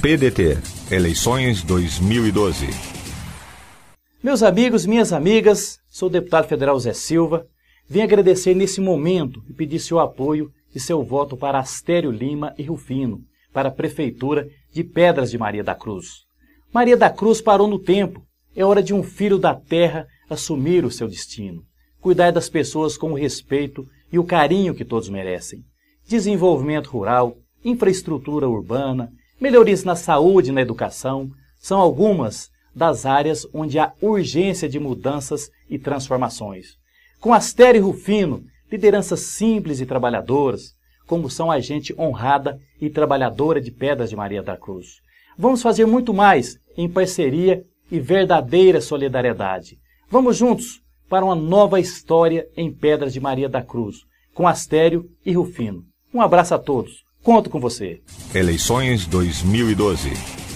PDT, eleições 2012. Meus amigos, minhas amigas, sou o deputado federal Zé Silva. Vim agradecer nesse momento e pedir seu apoio e seu voto para Astério Lima e Rufino, para a Prefeitura de Pedras de Maria da Cruz. Maria da Cruz parou no tempo. É hora de um filho da terra assumir o seu destino, cuidar das pessoas com o respeito e o carinho que todos merecem. Desenvolvimento rural, infraestrutura urbana, Melhorias na saúde e na educação são algumas das áreas onde há urgência de mudanças e transformações. Com Astério e Rufino, lideranças simples e trabalhadoras, como são a gente honrada e trabalhadora de Pedras de Maria da Cruz. Vamos fazer muito mais em parceria e verdadeira solidariedade. Vamos juntos para uma nova história em Pedras de Maria da Cruz, com Astério e Rufino. Um abraço a todos. Conto com você. Eleições 2012.